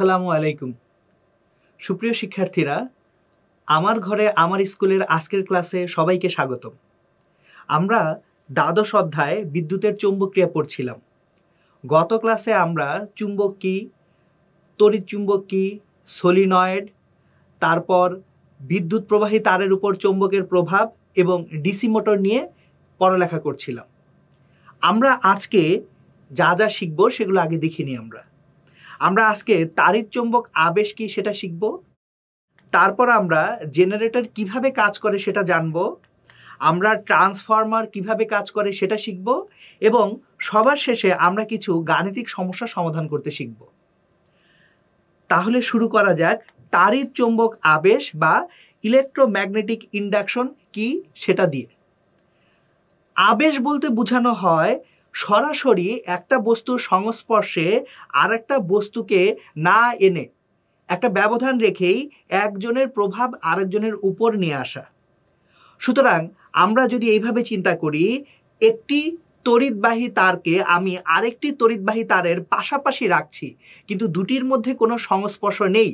আসসালামু আলাইকুম সুপ্রিয় শিক্ষার্থীরা আমার ঘরে আমার স্কুলের আজকের ক্লাসে সবাইকে স্বাগত আমরা দ্বাদশ অধ্যায়ে বিদ্যুতের চুম্বক্রিয়া পড়ছিলাম গত ক্লাসে আমরা চুম্বক কি তড়িৎ চুম্বক কী সলিনয়েড তারপর বিদ্যুৎ প্রবাহী তারের উপর চুম্বকের প্রভাব এবং ডিসি মোটর নিয়ে পড়ালেখা করছিলাম আমরা আজকে যা যা শিখব সেগুলো আগে দেখিনি আমরা আমরা আজকে তারিত চুম্বক আবেশ কি সেটা শিখব তারপর আমরা জেনারেটর কিভাবে কাজ করে সেটা জানব আমরা ট্রান্সফর্মার কিভাবে কাজ করে সেটা শিখব এবং সবার শেষে আমরা কিছু গাণিতিক সমস্যা সমাধান করতে শিখব তাহলে শুরু করা যাক তারিত চুম্বক আবেশ বা ইলেকট্রোম্যাগনেটিক ইন্ডাকশন কি সেটা দিয়ে আবেশ বলতে বোঝানো হয় সরাসরি একটা বস্তুর সংস্পর্শে আর একটা বস্তুকে না এনে একটা ব্যবধান রেখেই একজনের প্রভাব আরেকজনের উপর নিয়ে আসা সুতরাং আমরা যদি এইভাবে চিন্তা করি একটি তড়িৎবাহী তারকে আমি আরেকটি তড়িৎবাহী তারের পাশাপাশি রাখছি কিন্তু দুটির মধ্যে কোনো সংস্পর্শ নেই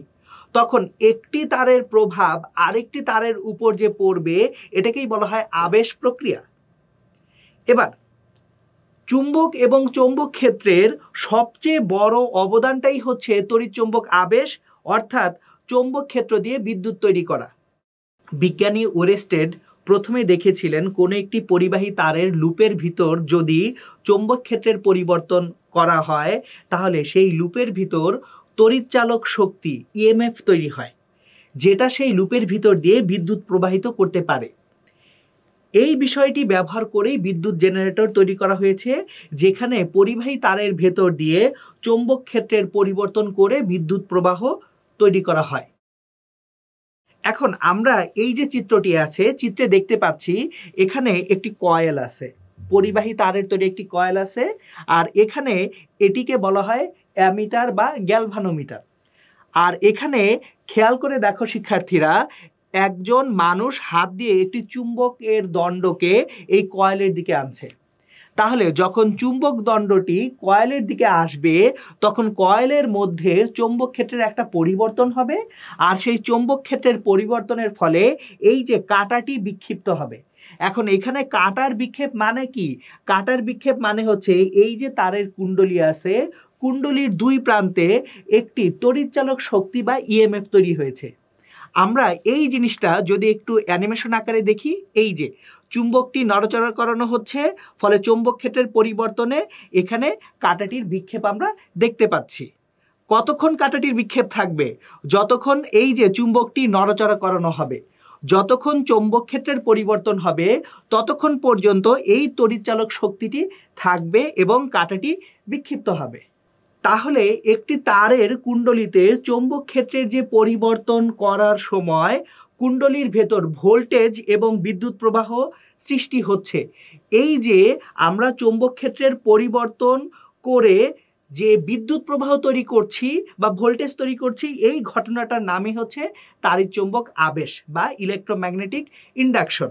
তখন একটি তারের প্রভাব আরেকটি তারের উপর যে পড়বে এটাকেই বলা হয় আবেশ প্রক্রিয়া এবার চুম্বক এবং চৌম্বক ক্ষেত্রের সবচেয়ে বড় অবদানটাই হচ্ছে তড়িৎচুম্বক আবেশ অর্থাৎ চৌম্বক ক্ষেত্র দিয়ে বিদ্যুৎ তৈরি করা বিজ্ঞানী ওরেস্টেড প্রথমে দেখেছিলেন কোনো একটি পরিবাহী তারের লুপের ভিতর যদি চৌম্বক ক্ষেত্রের পরিবর্তন করা হয় তাহলে সেই লুপের ভিতর তড়িৎচালক শক্তি ইএমএফ e তৈরি হয় যেটা সেই লুপের ভিতর দিয়ে বিদ্যুৎ প্রবাহিত করতে পারে এই বিষয়টি ব্যবহার করেই বিদ্যুৎ জেনারেটর তৈরি করা হয়েছে যেখানে পরিবাহী তারের ভেতর দিয়ে চৌম্বক ক্ষেত্রের পরিবর্তন করে বিদ্যুৎ প্রবাহ তৈরি করা হয় এখন আমরা এই যে চিত্রটি আছে চিত্রে দেখতে পাচ্ছি এখানে একটি কয়েল আছে পরিবাহী তারের তৈরি একটি কয়েল আছে আর এখানে এটিকে বলা হয় অ্যামিটার বা গ্যালভানোমিটার আর এখানে খেয়াল করে দেখো শিক্ষার্থীরা একজন মানুষ হাত দিয়ে একটি চুম্বকের দণ্ডকে এই কয়েলের দিকে আনছে তাহলে যখন চুম্বক দণ্ডটি কয়েলের দিকে আসবে তখন কয়েলের মধ্যে চৌম্বক ক্ষেত্রের একটা পরিবর্তন হবে আর সেই চুম্বক ক্ষেত্রের পরিবর্তনের ফলে এই যে কাঁটাটি বিক্ষিপ্ত হবে এখন এখানে কাটার বিক্ষেপ মানে কি কাটার বিক্ষেপ মানে হচ্ছে এই যে তারের কুণ্ডলি আছে কুণ্ডলির দুই প্রান্তে একটি তড়িৎচালক শক্তি বা ইএমএফ e তৈরি হয়েছে আমরা এই জিনিসটা যদি একটু অ্যানিমেশন আকারে দেখি এই যে চুম্বকটি নড়চড়া করানো হচ্ছে ফলে চুম্বক ক্ষেত্রের পরিবর্তনে এখানে কাঁটাটির বিক্ষেপ আমরা দেখতে পাচ্ছি কতক্ষণ কাঁটাটির বিক্ষেপ থাকবে যতক্ষণ এই যে চুম্বকটি নড়চড়া করানো হবে যতক্ষণ চৌম্বক ক্ষেত্রের পরিবর্তন হবে ততক্ষণ পর্যন্ত এই তড়িৎচালক শক্তিটি থাকবে এবং কাঁটাটি বিক্ষিপ্ত হবে তাহলে একটি তারের কুণ্ডলিতে চৌম্বক ক্ষেত্রের যে পরিবর্তন করার সময় কুণ্ডলির ভেতর ভোল্টেজ এবং বিদ্যুৎ প্রবাহ সৃষ্টি হচ্ছে এই যে আমরা চৌম্বক ক্ষেত্রের পরিবর্তন করে যে বিদ্যুৎ প্রবাহ তৈরি করছি বা ভোল্টেজ তৈরি করছি এই ঘটনাটার নামই হচ্ছে চৌম্বক আবেশ বা ইলেকট্রোম্যাগনেটিক ইন্ডাকশন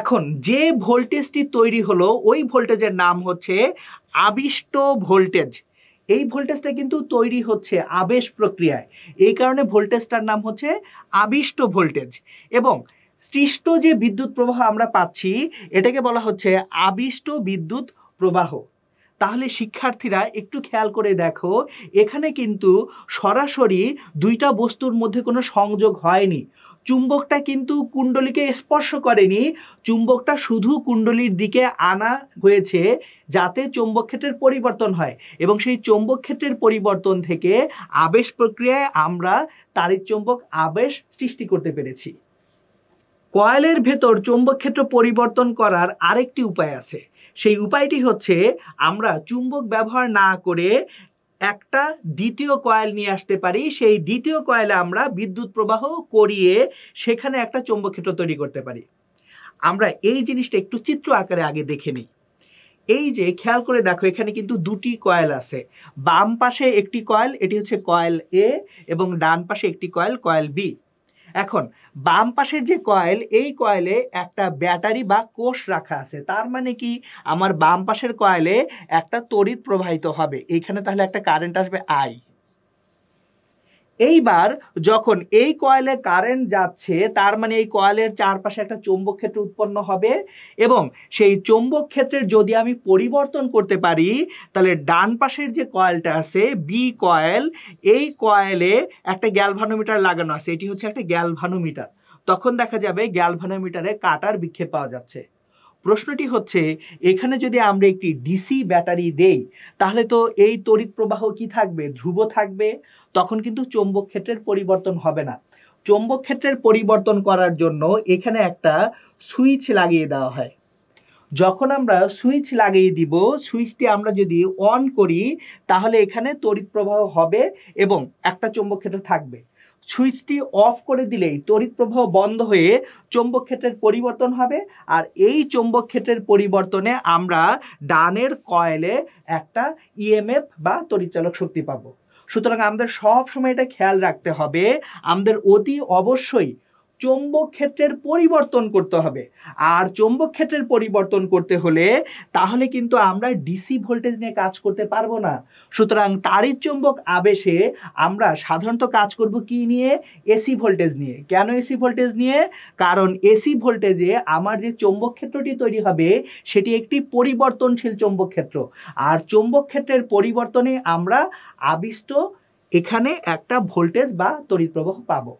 এখন যে ভোল্টেজটি তৈরি হলো ওই ভোল্টেজের নাম হচ্ছে আবিষ্ট ভোল্টেজ এই ভোল্টেজটা কিন্তু তৈরি হচ্ছে আবেশ প্রক্রিয়ায় এই কারণে ভোল্টেজটার নাম হচ্ছে আবিষ্ট ভোল্টেজ এবং সৃষ্ট যে বিদ্যুৎ প্রবাহ আমরা পাচ্ছি এটাকে বলা হচ্ছে আবিষ্ট বিদ্যুৎ প্রবাহ তাহলে শিক্ষার্থীরা একটু খেয়াল করে দেখো এখানে কিন্তু সরাসরি দুইটা বস্তুর মধ্যে কোনো সংযোগ হয়নি চুম্বকটা কিন্তু কুণ্ডলীকে স্পর্শ করেনি চুম্বকটা শুধু কুণ্ডলীর দিকে আনা হয়েছে যাতে চৌম্বক ক্ষেত্রের পরিবর্তন হয় এবং সেই চৌম্বক ক্ষেত্রের পরিবর্তন থেকে আবেশ প্রক্রিয়ায় আমরা তারিক চুম্বক আবেশ সৃষ্টি করতে পেরেছি কয়েলের ভেতর চৌম্বক ক্ষেত্র পরিবর্তন করার আরেকটি উপায় আছে সেই উপায়টি হচ্ছে আমরা চুম্বক ব্যবহার না করে একটা দ্বিতীয় কয়েল নিয়ে আসতে পারি সেই দ্বিতীয় কয়েলে আমরা বিদ্যুৎ প্রবাহ করিয়ে সেখানে একটা চৌম্বক্ষেত্র তৈরি করতে পারি আমরা এই জিনিসটা একটু চিত্র আকারে আগে দেখে নিই এই যে খেয়াল করে দেখো এখানে কিন্তু দুটি কয়েল আছে বাম পাশে একটি কয়েল এটি হচ্ছে কয়েল এ এবং ডান পাশে একটি কয়েল কয়েল বি এখন বাম পাশের যে কয়েল এই কয়েলে একটা ব্যাটারি বা কোষ রাখা আছে তার মানে কি আমার বাম পাশের কয়েলে একটা তড়িৎ প্রবাহিত হবে এইখানে তাহলে একটা কারেন্ট আসবে আই এইবার যখন এই কয়েলে কারেন্ট যাচ্ছে তার মানে এই কয়েলের চারপাশে একটা চৌম্বক ক্ষেত্র উৎপন্ন হবে এবং সেই চৌম্বক ক্ষেত্রের যদি আমি পরিবর্তন করতে পারি তাহলে ডান পাশের যে কয়েলটা আছে বি কয়েল এই কয়েলে একটা গ্যালভানোমিটার লাগানো আছে এটি হচ্ছে একটা গ্যালভানোমিটার তখন দেখা যাবে গ্যালভানোমিটারে কাটার বিক্ষেপ পাওয়া যাচ্ছে প্রশ্নটি হচ্ছে এখানে যদি আমরা একটি ডিসি ব্যাটারি দেই তাহলে তো এই তড়িৎ প্রবাহ কি থাকবে ধ্রুব থাকবে তখন কিন্তু চৌম্বক ক্ষেত্রের পরিবর্তন হবে না চৌম্বক ক্ষেত্রের পরিবর্তন করার জন্য এখানে একটা সুইচ লাগিয়ে দেওয়া হয় যখন আমরা সুইচ লাগিয়ে দিব সুইচটি আমরা যদি অন করি তাহলে এখানে তড়িৎ প্রবাহ হবে এবং একটা চৌম্বক ক্ষেত্র থাকবে সুইচটি অফ করে দিলেই তড়িৎ প্রবাহ বন্ধ হয়ে চৌম্বক ক্ষেত্রের পরিবর্তন হবে আর এই চৌম্বক ক্ষেত্রের পরিবর্তনে আমরা ডানের কয়েলে একটা ইএমএফ e বা তড়িৎচালক শক্তি পাবো সুতরাং আমাদের সব সময় এটা খেয়াল রাখতে হবে আমাদের অতি অবশ্যই চৌম্বক ক্ষেত্রের পরিবর্তন করতে হবে আর চৌম্বক ক্ষেত্রের পরিবর্তন করতে হলে তাহলে কিন্তু আমরা ডিসি ভোল্টেজ নিয়ে কাজ করতে পারবো না সুতরাং তারই চৌম্বক আবেশে আমরা সাধারণত কাজ করব কি নিয়ে এসি ভোল্টেজ নিয়ে কেন এসি ভোল্টেজ নিয়ে কারণ এসি ভোল্টেজে আমার যে চৌম্বক ক্ষেত্রটি তৈরি হবে সেটি একটি পরিবর্তনশীল চৌম্বক ক্ষেত্র আর চৌম্বক ক্ষেত্রের পরিবর্তনে আমরা আবিষ্ট এখানে একটা ভোল্টেজ বা তড়িৎ প্রবাহ পাবো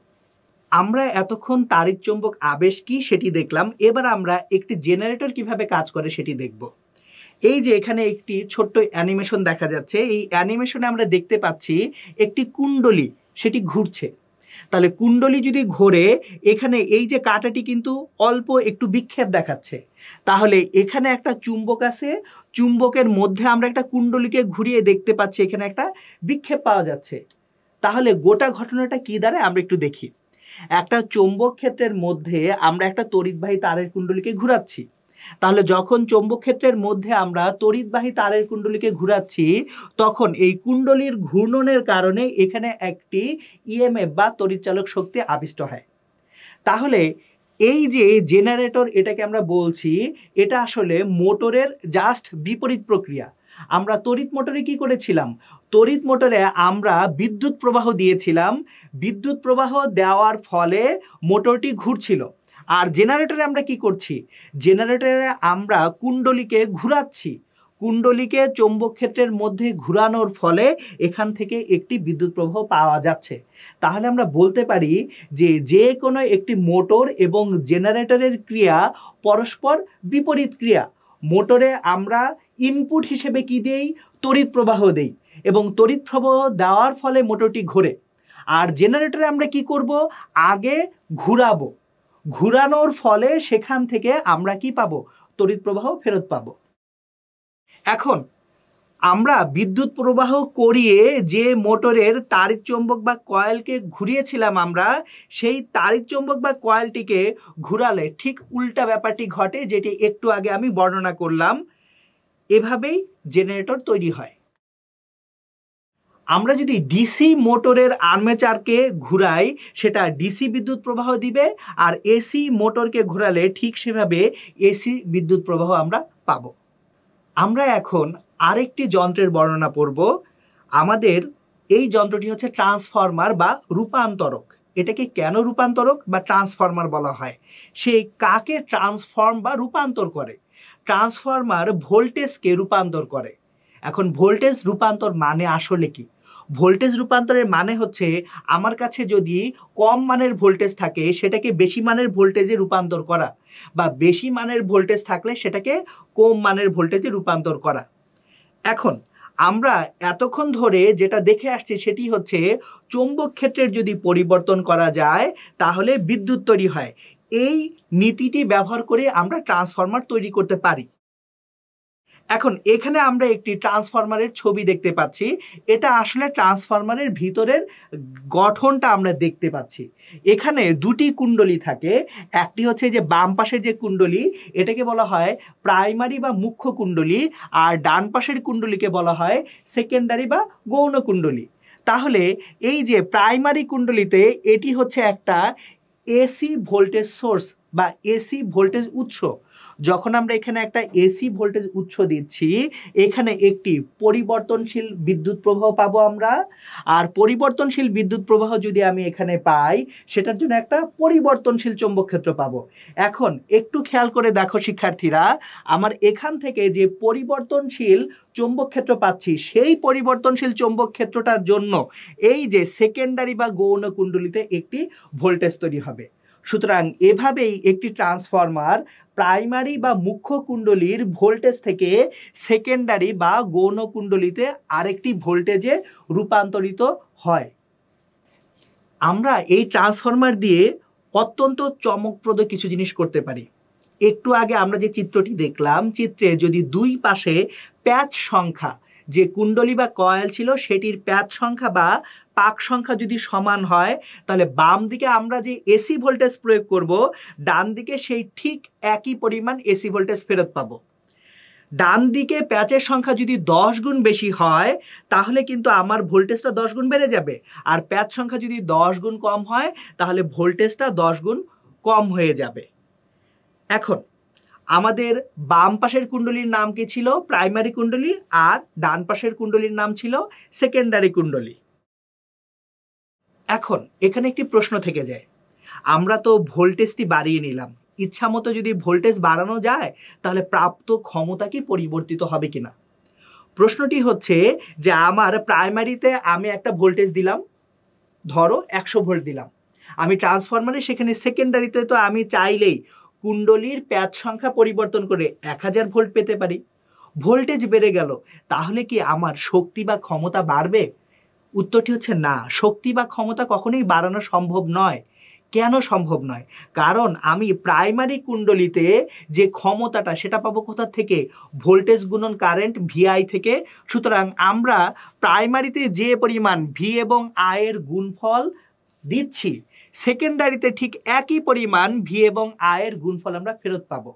আমরা এতক্ষণ তারিখ চুম্বক আবেশ কি সেটি দেখলাম এবার আমরা একটি জেনারেটর কিভাবে কাজ করে সেটি দেখব এই যে এখানে একটি ছোট্ট অ্যানিমেশন দেখা যাচ্ছে এই অ্যানিমেশনে আমরা দেখতে পাচ্ছি একটি কুণ্ডলি সেটি ঘুরছে তাহলে কুণ্ডলি যদি ঘোরে এখানে এই যে কাঁটাটি কিন্তু অল্প একটু বিক্ষেপ দেখাচ্ছে তাহলে এখানে একটা চুম্বক আছে চুম্বকের মধ্যে আমরা একটা কুণ্ডলিকে ঘুরিয়ে দেখতে পাচ্ছি এখানে একটা বিক্ষেপ পাওয়া যাচ্ছে তাহলে গোটা ঘটনাটা কি দ্বারা আমরা একটু দেখি একটা চৌম্বক ক্ষেত্রের মধ্যে আমরা একটা তড়িৎবাহী তারের কুণ্ডলীকে ঘুরাচ্ছি তাহলে যখন চৌম্বক ক্ষেত্রের মধ্যে আমরা তড়িৎবাহী তারের কুণ্ডলীকে ঘুরাচ্ছি তখন এই কুণ্ডলীর ঘূর্ণনের কারণে এখানে একটি ইএমএফ e বা তড়িৎচালক শক্তি আবিষ্ট হয় তাহলে এই যে জেনারেটর এটাকে আমরা বলছি এটা আসলে মোটরের জাস্ট বিপরীত প্রক্রিয়া আমরা তড়িৎ মোটরে কি করেছিলাম তড়িৎ মোটরে আমরা বিদ্যুৎ প্রবাহ দিয়েছিলাম বিদ্যুৎ প্রবাহ দেওয়ার ফলে মোটরটি ঘুরছিল আর জেনারেটরে আমরা কি করছি জেনারেটরে আমরা কুণ্ডলিকে ঘুরাচ্ছি কুণ্ডলিকে চৌম্বক ক্ষেত্রের মধ্যে ঘুরানোর ফলে এখান থেকে একটি বিদ্যুৎ প্রবাহ পাওয়া যাচ্ছে তাহলে আমরা বলতে পারি যে যে কোনো একটি মোটর এবং জেনারেটরের ক্রিয়া পরস্পর বিপরীত ক্রিয়া মোটরে আমরা ইনপুট হিসেবে কি দেই তড়িৎ প্রবাহ দেই এবং তড়িৎ প্রবাহ দেওয়ার ফলে মোটরটি ঘোরে আর জেনারেটরে আমরা কি করব আগে ঘুরাবো ঘুরানোর ফলে সেখান থেকে আমরা কি পাবো তড়িৎ প্রবাহ ফেরত পাবো এখন আমরা বিদ্যুৎ প্রবাহ করিয়ে যে মোটরের তারিখ চুম্বক বা কয়েলকে ঘুরিয়েছিলাম আমরা সেই তারিখ চুম্বক বা কয়েলটিকে ঘুরালে ঠিক উল্টা ব্যাপারটি ঘটে যেটি একটু আগে আমি বর্ণনা করলাম এভাবেই জেনারেটর তৈরি হয় আমরা যদি ডিসি মোটরের আর্মেচারকে ঘুরাই সেটা ডিসি বিদ্যুৎ প্রবাহ দিবে আর এসি মোটরকে ঘোরালে ঠিক সেভাবে এসি বিদ্যুৎ প্রবাহ আমরা পাব আমরা এখন আরেকটি যন্ত্রের বর্ণনা পড়ব আমাদের এই যন্ত্রটি হচ্ছে ট্রান্সফর্মার বা রূপান্তরক এটাকে কেন রূপান্তরক বা ট্রান্সফর্মার বলা হয় সে কাকে ট্রান্সফর্ম বা রূপান্তর করে ট্রান্সফরমার ভোল্টেজকে রূপান্তর করে এখন ভোল্টেজ রূপান্তর মানে আসলে কি ভোল্টেজ রূপান্তরের মানে হচ্ছে আমার কাছে যদি কম মানের ভোল্টেজ থাকে সেটাকে বেশি মানের ভোল্টেজে রূপান্তর করা বা বেশি মানের ভোল্টেজ থাকলে সেটাকে কম মানের ভোল্টেজে রূপান্তর করা এখন আমরা এতক্ষণ ধরে যেটা দেখে আসছি সেটি হচ্ছে চৌম্বক ক্ষেত্রের যদি পরিবর্তন করা যায় তাহলে বিদ্যুৎ তৈরি হয় এই নীতিটি ব্যবহার করে আমরা ট্রান্সফরমার তৈরি করতে পারি এখন এখানে আমরা একটি ট্রান্সফরমারের ছবি দেখতে পাচ্ছি এটা আসলে ট্রান্সফরমারের ভিতরের গঠনটা আমরা দেখতে পাচ্ছি এখানে দুটি কুণ্ডলী থাকে একটি হচ্ছে যে বাম পাশের যে কুণ্ডলী এটাকে বলা হয় প্রাইমারি বা মুখ্য কুণ্ডলী আর ডান পাশের কুণ্ডলীকে বলা হয় সেকেন্ডারি বা গৌণ কুণ্ডলী তাহলে এই যে প্রাইমারি কুণ্ডলিতে এটি হচ্ছে একটা এসি ভোল্টেজ সোর্স বা এসি ভোল্টেজ উৎস যখন আমরা এখানে একটা এসি ভোল্টেজ উৎস দিচ্ছি এখানে একটি পরিবর্তনশীল বিদ্যুৎ প্রবাহ পাবো আমরা আর পরিবর্তনশীল বিদ্যুৎ প্রবাহ যদি আমি এখানে পাই সেটার জন্য একটা পরিবর্তনশীল চৌম্বক ক্ষেত্র পাবো এখন একটু খেয়াল করে দেখো শিক্ষার্থীরা আমার এখান থেকে যে পরিবর্তনশীল চৌম্বকক্ষেত্র পাচ্ছি সেই পরিবর্তনশীল চৌম্বক ক্ষেত্রটার জন্য এই যে সেকেন্ডারি বা গৌণ কুণ্ডলিতে একটি ভোল্টেজ তৈরি হবে সুতরাং এভাবেই একটি ট্রান্সফরমার প্রাইমারি বা মুখ্য কুণ্ডলীর ভোল্টেজ থেকে সেকেন্ডারি বা গৌণ কুণ্ডলিতে আরেকটি ভোল্টেজে রূপান্তরিত হয় আমরা এই ট্রান্সফরমার দিয়ে অত্যন্ত চমকপ্রদ কিছু জিনিস করতে পারি একটু আগে আমরা যে চিত্রটি দেখলাম চিত্রে যদি দুই পাশে প্যাচ সংখ্যা যে কুণ্ডলী বা কয়েল ছিল সেটির প্যাচ সংখ্যা বা পাক সংখ্যা যদি সমান হয় তাহলে বাম দিকে আমরা যে এসি ভোল্টেজ প্রয়োগ করব ডান দিকে সেই ঠিক একই পরিমাণ এসি ভোল্টেজ ফেরত পাবো ডান দিকে প্যাচের সংখ্যা যদি দশ গুণ বেশি হয় তাহলে কিন্তু আমার ভোল্টেজটা দশ গুণ বেড়ে যাবে আর প্যাচ সংখ্যা যদি দশ গুণ কম হয় তাহলে ভোল্টেজটা দশ গুণ কম হয়ে যাবে এখন আমাদের বাম পাশের কুণ্ডলীর নাম কি ছিল প্রাইমারি কুণ্ডলী আর ডান পাশের কুণ্ডলীর নাম ছিল সেকেন্ডারি কুণ্ডলী এখন এখানে একটি প্রশ্ন থেকে যায় আমরা তো ভোল্টেজটি বাড়িয়ে নিলাম ইচ্ছা মতো যদি ভোল্টেজ বাড়ানো যায় তাহলে প্রাপ্ত ক্ষমতা কি পরিবর্তিত হবে কিনা প্রশ্নটি হচ্ছে যে আমার প্রাইমারিতে আমি একটা ভোল্টেজ দিলাম ধরো একশো ভোল্ট দিলাম আমি ট্রান্সফরমারে সেখানে সেকেন্ডারিতে তো আমি চাইলেই কুণ্ডলীর প্যাচ সংখ্যা পরিবর্তন করে এক হাজার ভোল্ট পেতে পারি ভোল্টেজ বেড়ে গেল তাহলে কি আমার শক্তি বা ক্ষমতা বাড়বে উত্তরটি হচ্ছে না শক্তি বা ক্ষমতা কখনোই বাড়ানো সম্ভব নয় কেন সম্ভব নয় কারণ আমি প্রাইমারি কুণ্ডলিতে যে ক্ষমতাটা সেটা পাবো কোথা থেকে ভোল্টেজ গুণন কারেন্ট ভিআই থেকে সুতরাং আমরা প্রাইমারিতে যে পরিমাণ ভি এবং আয়ের গুণফল দিচ্ছি সেকেন্ডারিতে ঠিক একই পরিমাণ ভি এবং আয়ের গুণফল আমরা ফেরত পাবো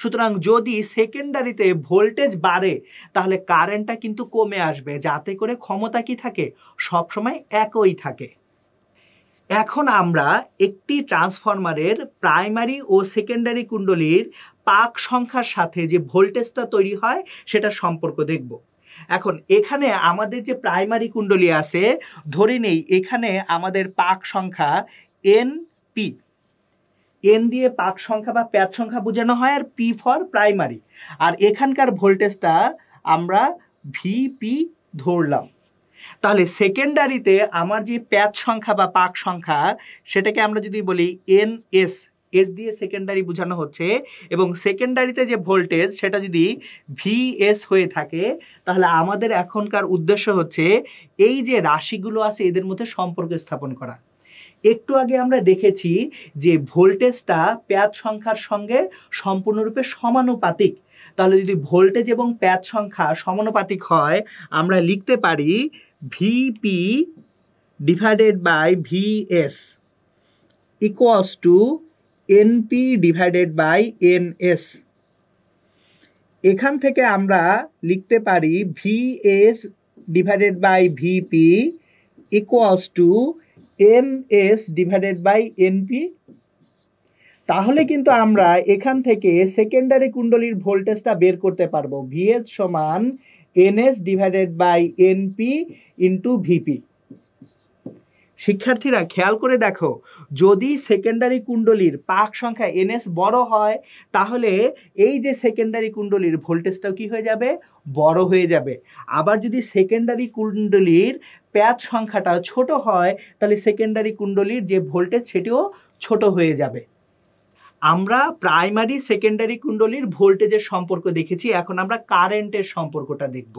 সুতরাং যদি সেকেন্ডারিতে ভোল্টেজ বাড়ে তাহলে কারেন্টটা কিন্তু কমে আসবে যাতে করে ক্ষমতা কি থাকে সবসময় একই থাকে এখন আমরা একটি ট্রান্সফরমারের প্রাইমারি ও সেকেন্ডারি কুণ্ডলীর পাক সংখ্যার সাথে যে ভোল্টেজটা তৈরি হয় সেটা সম্পর্ক দেখব এখন এখানে আমাদের যে প্রাইমারি কুণ্ডলী আছে ধরে নেই এখানে আমাদের পাক সংখ্যা এন পি এন দিয়ে পাক সংখ্যা বা প্যাচ সংখ্যা বোঝানো হয় আর পি ফর প্রাইমারি আর এখানকার ভোল্টেজটা আমরা পি ধরলাম তাহলে সেকেন্ডারিতে আমার যে প্যাচ সংখ্যা বা পাক সংখ্যা সেটাকে আমরা যদি বলি এন এস এস দিয়ে সেকেন্ডারি বোঝানো হচ্ছে এবং সেকেন্ডারিতে যে ভোল্টেজ সেটা যদি ভি এস হয়ে থাকে তাহলে আমাদের এখনকার উদ্দেশ্য হচ্ছে এই যে রাশিগুলো আছে এদের মধ্যে সম্পর্ক স্থাপন করা একটু আগে আমরা দেখেছি যে ভোল্টেজটা প্যাচ সংখ্যার সঙ্গে সম্পূর্ণরূপে সমানুপাতিক তাহলে যদি ভোল্টেজ এবং প্যাচ সংখ্যা সমানুপাতিক হয় আমরা লিখতে পারি V P divided by V S equals to N P divided by N S এখান থেকে আমরা লিখতে পারি V S divided by V P equals to N S divided by N P তাহলে কিন্তু আমরা এখান থেকে সেকেন্ডারি কুণ্ডলীর ভোল্টেজটা বের করতে পারবো ভিএস সমান N S divided by N P into V P শিক্ষার্থীরা খেয়াল করে দেখো যদি সেকেন্ডারি কুণ্ডলীর পাক সংখ্যা এনএস বড় হয় তাহলে এই যে সেকেন্ডারি কুণ্ডলির ভোল্টেজটাও কি হয়ে যাবে বড় হয়ে যাবে আবার যদি সেকেন্ডারি কুণ্ডলীর প্যাচ সংখ্যাটা ছোট হয় তাহলে সেকেন্ডারি কুণ্ডলীর যে ভোল্টেজ সেটিও ছোট হয়ে যাবে আমরা প্রাইমারি সেকেন্ডারি কুণ্ডলীর ভোল্টেজের সম্পর্ক দেখেছি এখন আমরা কারেন্টের সম্পর্কটা দেখব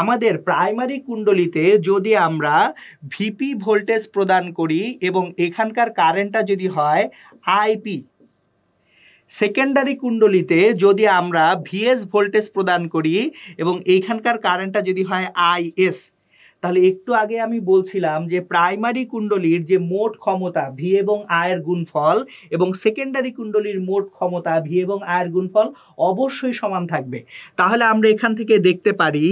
আমাদের প্রাইমারি কুণ্ডলিতে যদি আমরা ভিপি ভোল্টেজ প্রদান করি এবং এখানকার কারেন্টটা যদি হয় আইপি সেকেন্ডারি কুণ্ডলিতে যদি আমরা ভিএস ভোল্টেজ প্রদান করি এবং এইখানকার কারেন্টটা যদি হয় আইএস তাহলে একটু আগে আমি বলছিলাম যে প্রাইমারি কুণ্ডলীর যে মোট ক্ষমতা ভি এবং আয়ের গুণফল এবং সেকেন্ডারি কুণ্ডলীর মোট ক্ষমতা ভি এবং আয়ের গুণফল অবশ্যই সমান থাকবে তাহলে আমরা এখান থেকে দেখতে পারি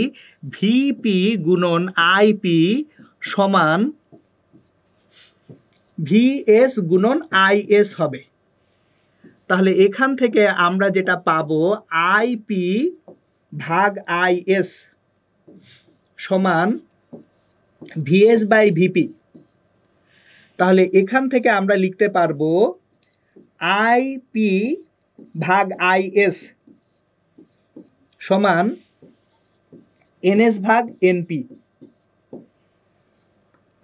ভিপি গুণন আইপি সমান ভিএস গুণন আইএস হবে তাহলে এখান থেকে আমরা যেটা পাবো আইপি ভাগ আইএস সমান ভিএস বাই ভিপি তাহলে এখান থেকে আমরা লিখতে পারবো আইপি ভাগ আইএস সমান এনএস ভাগ এনপি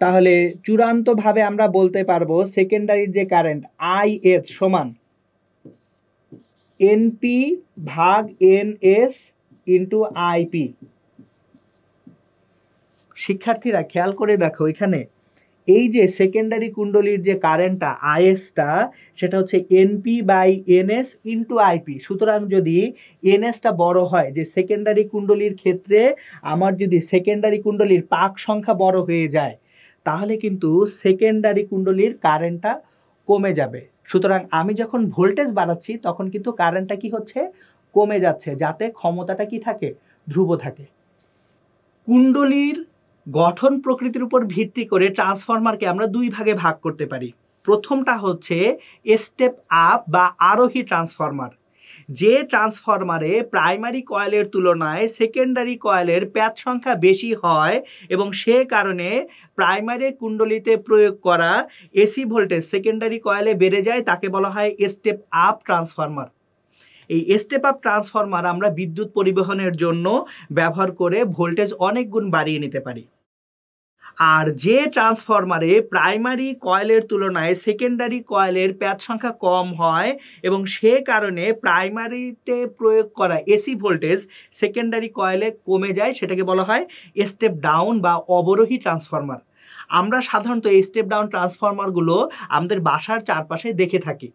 তাহলে চূড়ান্তভাবে আমরা বলতে পারবো সেকেন্ডারির যে কারেন্ট আইএস সমান এনপি ভাগ এনএস ইন্টু আইপি শিক্ষার্থীরা খেয়াল করে দেখো এখানে এই যে সেকেন্ডারি কুণ্ডলীর যে কারেন্টটা আইএসটা সেটা হচ্ছে N P by N S into I P সুতরাং যদি এনএসটা বড় হয় যে সেকেন্ডারি কুণ্ডলীর ক্ষেত্রে আমার যদি সেকেন্ডারি কুণ্ডলীর পাক সংখ্যা বড় হয়ে যায় তাহলে কিন্তু সেকেন্ডারি কুণ্ডলীর কারেন্টটা কমে যাবে সুতরাং আমি যখন ভোল্টেজ বাড়াচ্ছি তখন কিন্তু কারেন্টটা কি হচ্ছে কমে যাচ্ছে যাতে ক্ষমতাটা কি থাকে ধ্রুব থাকে কুণ্ডলীর গঠন প্রকৃতির উপর ভিত্তি করে ট্রান্সফরমারকে আমরা দুই ভাগে ভাগ করতে পারি প্রথমটা হচ্ছে স্টেপ আপ বা আরোহী ট্রান্সফরমার যে ট্রান্সফরমারে প্রাইমারি কয়েলের তুলনায় সেকেন্ডারি কয়েলের প্যাচ সংখ্যা বেশি হয় এবং সে কারণে প্রাইমারি কুণ্ডলিতে প্রয়োগ করা এসি ভোল্টেজ সেকেন্ডারি কয়েলে বেড়ে যায় তাকে বলা হয় স্টেপ আপ ট্রান্সফরমার এই স্টেপ আপ ট্রান্সফরমার আমরা বিদ্যুৎ পরিবহনের জন্য ব্যবহার করে ভোল্টেজ অনেক গুণ বাড়িয়ে নিতে পারি আর যে ট্রান্সফরমারে প্রাইমারি কয়েলের তুলনায় সেকেন্ডারি কয়েলের প্যাচ সংখ্যা কম হয় এবং সে কারণে প্রাইমারিতে প্রয়োগ করা এসি ভোল্টেজ সেকেন্ডারি কয়েলে কমে যায় সেটাকে বলা হয় স্টেপ ডাউন বা অবরোহী ট্রান্সফরমার আমরা সাধারণত এই স্টেপ ডাউন ট্রান্সফরমারগুলো আমাদের বাসার চারপাশে দেখে থাকি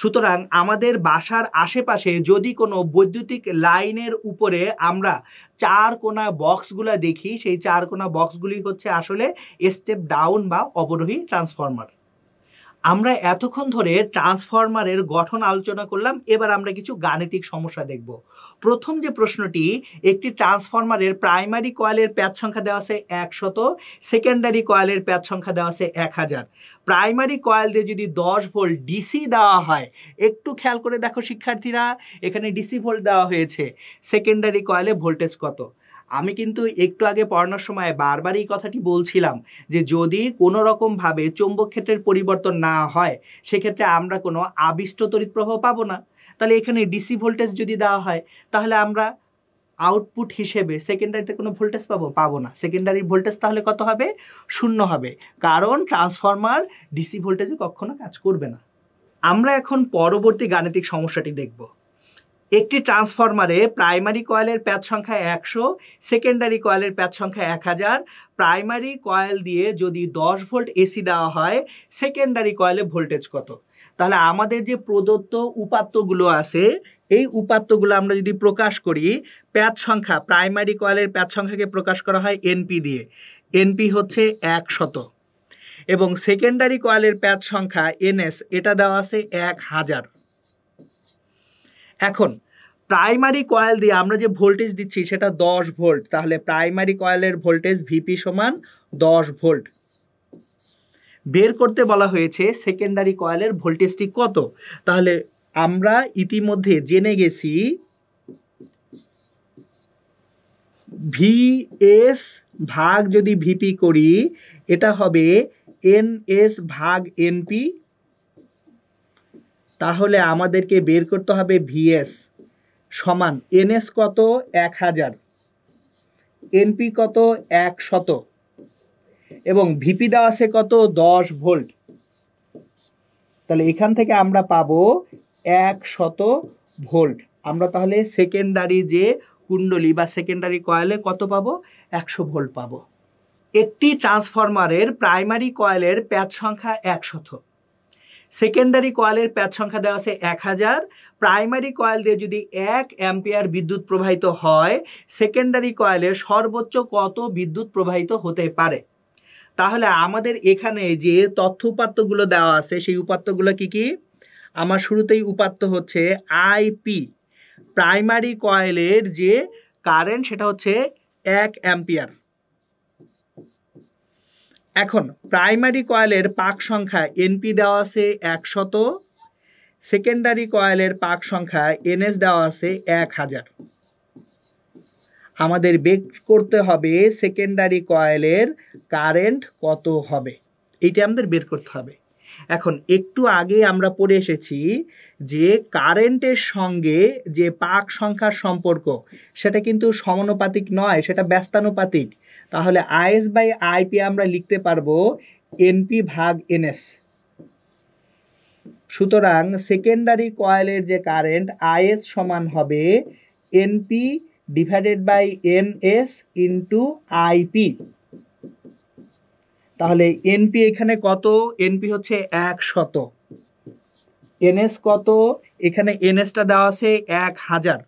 সুতরাং আমাদের বাসার আশেপাশে যদি কোনো বৈদ্যুতিক লাইনের উপরে আমরা চার কোনা বক্সগুলো দেখি সেই চার কোনা বক্সগুলি হচ্ছে আসলে স্টেপ ডাউন বা অবরোহী ট্রান্সফরমার আমরা এতক্ষণ ধরে ট্রান্সফরমারের গঠন আলোচনা করলাম এবার আমরা কিছু গাণিতিক সমস্যা দেখব প্রথম যে প্রশ্নটি একটি ট্রান্সফরমারের প্রাইমারি কয়েলের প্যাচ সংখ্যা দেওয়া আছে একশত সেকেন্ডারি কয়েলের প্যাচ সংখ্যা দেওয়া আছে এক হাজার প্রাইমারি কয়েল দিয়ে যদি দশ ভোল্ট ডিসি দেওয়া হয় একটু খেয়াল করে দেখো শিক্ষার্থীরা এখানে ডিসি ভোল্ট দেওয়া হয়েছে সেকেন্ডারি কয়েলে ভোল্টেজ কত আমি কিন্তু একটু আগে পড়ানোর সময় বারবার এই কথাটি বলছিলাম যে যদি কোনো রকমভাবে চৌম্বক ক্ষেত্রের পরিবর্তন না হয় সেক্ষেত্রে আমরা কোনো আবিষ্ট তড়িৎ প্রবাহ পাবো না তাহলে এখানে ডিসি ভোল্টেজ যদি দেওয়া হয় তাহলে আমরা আউটপুট হিসেবে সেকেন্ডারিতে কোনো ভোল্টেজ পাবো পাবো না সেকেন্ডারি ভোল্টেজ তাহলে কত হবে শূন্য হবে কারণ ট্রান্সফরমার ডিসি ভোল্টেজে কখনো কাজ করবে না আমরা এখন পরবর্তী গাণিতিক সমস্যাটি দেখবো একটি ট্রান্সফরমারে প্রাইমারি কয়েলের প্যাচ সংখ্যা একশো সেকেন্ডারি কয়েলের প্যাচ সংখ্যা এক হাজার প্রাইমারি কয়েল দিয়ে যদি দশ ভোল্ট এসি দেওয়া হয় সেকেন্ডারি কয়েলে ভোল্টেজ কত তাহলে আমাদের যে প্রদত্ত উপাত্তগুলো আছে এই উপাত্তগুলো আমরা যদি প্রকাশ করি প্যাচ সংখ্যা প্রাইমারি কয়েলের প্যাচ সংখ্যাকে প্রকাশ করা হয় এনপি দিয়ে এনপি হচ্ছে এক শত এবং সেকেন্ডারি কয়েলের প্যাচ সংখ্যা এনএস এটা দেওয়া আছে এক হাজার এখন প্রাইমারি কয়েল দিয়ে আমরা যে ভোল্টেজ দিচ্ছি সেটা দশ ভোল্ট তাহলে প্রাইমারি কয়েলের ভোল্টেজ ভিপি সমান দশ ভোল্ট বের করতে বলা হয়েছে সেকেন্ডারি কয়েলের ভোল্টেজটি কত তাহলে আমরা ইতিমধ্যে জেনে গেছি ভি এস ভাগ যদি ভিপি করি এটা হবে এন এস ভাগ এনপি তাহলে আমাদেরকে বের করতে হবে ভিএস সমান এনএস কত এক হাজার এনপি কত এক শত এবং ভিপি দেওয়া আছে কত দশ ভোল্ট তাহলে এখান থেকে আমরা পাব এক শত ভোল্ট আমরা তাহলে সেকেন্ডারি যে কুণ্ডলী বা সেকেন্ডারি কয়েলে কত পাব একশো ভোল্ট পাবো একটি ট্রান্সফরমারের প্রাইমারি কয়েলের প্যাচ সংখ্যা একশত সেকেন্ডারি কয়েলের প্যাচ সংখ্যা দেওয়া আছে এক হাজার প্রাইমারি কয়েল দিয়ে যদি এক অ্যাম্পিয়ার বিদ্যুৎ প্রবাহিত হয় সেকেন্ডারি কয়েলের সর্বোচ্চ কত বিদ্যুৎ প্রবাহিত হতে পারে তাহলে আমাদের এখানে যে তথ্য উপাত্তগুলো দেওয়া আছে সেই উপাত্তগুলো কি কি আমার শুরুতেই উপাত্ত হচ্ছে আইপি প্রাইমারি কয়েলের যে কারেন্ট সেটা হচ্ছে এক অ্যাম্পিয়ার এখন প্রাইমারি কয়েলের পাক সংখ্যা এনপি দেওয়া আছে একশত সেকেন্ডারি কয়েলের পাক সংখ্যা এনএস দেওয়া আছে এক হাজার আমাদের বেক করতে হবে সেকেন্ডারি কয়েলের কারেন্ট কত হবে এটা আমাদের বের করতে হবে এখন একটু আগে আমরা পড়ে এসেছি যে কারেন্টের সঙ্গে যে পাক সংখ্যার সম্পর্ক সেটা কিন্তু সমানুপাতিক নয় সেটা ব্যস্তানুপাতিক তাহলে আইএস বাই আইপি আমরা লিখতে পারবো এনপি ভাগ এনএস সুতরাং সেকেন্ডারি কয়েলের যে কারেন্ট আইএস সমান হবে N P divided by N S into I P তাহলে এনপি এখানে কত এনপি হচ্ছে এক শত এনএস কত এখানে এনএসটা দেওয়া আছে এক হাজার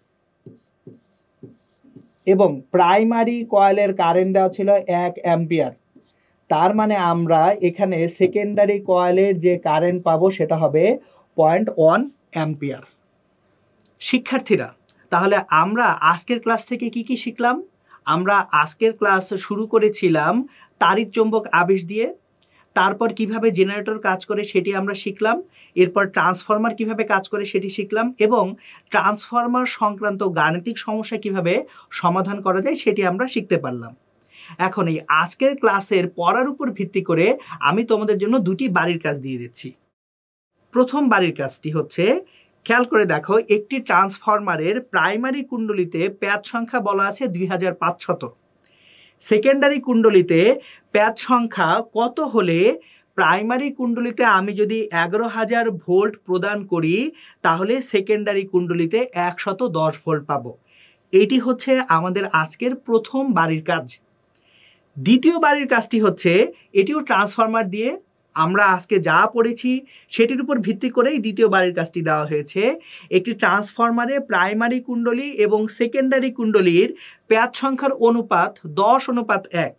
এবং প্রাইমারি কয়েলের কারেন্ট দেওয়া ছিল এক অ্যাম্পিয়ার তার মানে আমরা এখানে সেকেন্ডারি কয়েলের যে কারেন্ট পাবো সেটা হবে পয়েন্ট ওয়ান অ্যাম্পিয়ার শিক্ষার্থীরা তাহলে আমরা আজকের ক্লাস থেকে কি কি শিখলাম আমরা আজকের ক্লাস শুরু করেছিলাম তারিখ চুম্বক আবেশ দিয়ে তারপর কিভাবে জেনারেটর কাজ করে সেটি আমরা শিখলাম এরপর ট্রান্সফর্মার কিভাবে কাজ করে সেটি শিখলাম এবং ট্রান্সফর্মার সংক্রান্ত গাণিতিক সমস্যা কিভাবে সমাধান করা যায় সেটি আমরা শিখতে পারলাম এখন এই আজকের ক্লাসের পড়ার উপর ভিত্তি করে আমি তোমাদের জন্য দুটি বাড়ির কাজ দিয়ে দিচ্ছি প্রথম বাড়ির কাজটি হচ্ছে খেয়াল করে দেখো একটি ট্রান্সফর্মারের প্রাইমারি কুণ্ডলিতে প্যাচ সংখ্যা বলা আছে দুই সেকেন্ডারি কুণ্ডলিতে প্যাচ সংখ্যা কত হলে প্রাইমারি কুণ্ডলিতে আমি যদি এগারো হাজার ভোল্ট প্রদান করি তাহলে সেকেন্ডারি কুণ্ডলিতে একশত দশ ভোল্ট পাব এটি হচ্ছে আমাদের আজকের প্রথম বাড়ির কাজ দ্বিতীয় বাড়ির কাজটি হচ্ছে এটিও ট্রান্সফর্মার দিয়ে আমরা আজকে যা পড়েছি সেটির উপর ভিত্তি করেই দ্বিতীয় বাড়ির কাজটি দেওয়া হয়েছে একটি ট্রান্সফর্মারে প্রাইমারি কুণ্ডলী এবং সেকেন্ডারি কুণ্ডলীর প্যাচ সংখ্যার অনুপাত দশ অনুপাত এক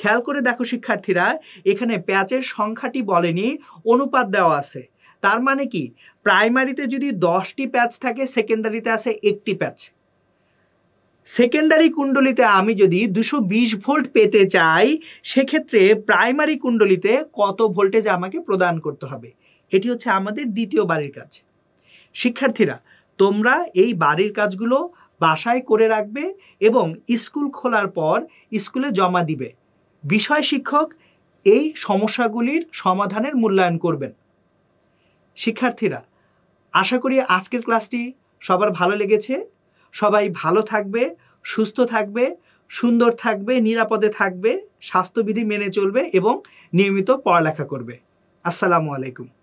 খেয়াল করে দেখো শিক্ষার্থীরা এখানে প্যাচের সংখ্যাটি বলেনি অনুপাত দেওয়া আছে তার মানে কি প্রাইমারিতে যদি দশটি প্যাচ থাকে সেকেন্ডারিতে আছে একটি প্যাচ সেকেন্ডারি কুণ্ডলিতে আমি যদি দুশো ভোল্ট পেতে চাই সেক্ষেত্রে প্রাইমারি কুণ্ডলিতে কত ভোল্টেজ আমাকে প্রদান করতে হবে এটি হচ্ছে আমাদের দ্বিতীয় বাড়ির কাজ শিক্ষার্থীরা তোমরা এই বাড়ির কাজগুলো বাসায় করে রাখবে এবং স্কুল খোলার পর স্কুলে জমা দিবে বিষয় শিক্ষক এই সমস্যাগুলির সমাধানের মূল্যায়ন করবেন শিক্ষার্থীরা আশা করি আজকের ক্লাসটি সবার ভালো লেগেছে সবাই ভালো থাকবে সুস্থ থাকবে সুন্দর থাকবে নিরাপদে থাকবে স্বাস্থ্যবিধি মেনে চলবে এবং নিয়মিত পড়ালেখা করবে আসসালামু আলাইকুম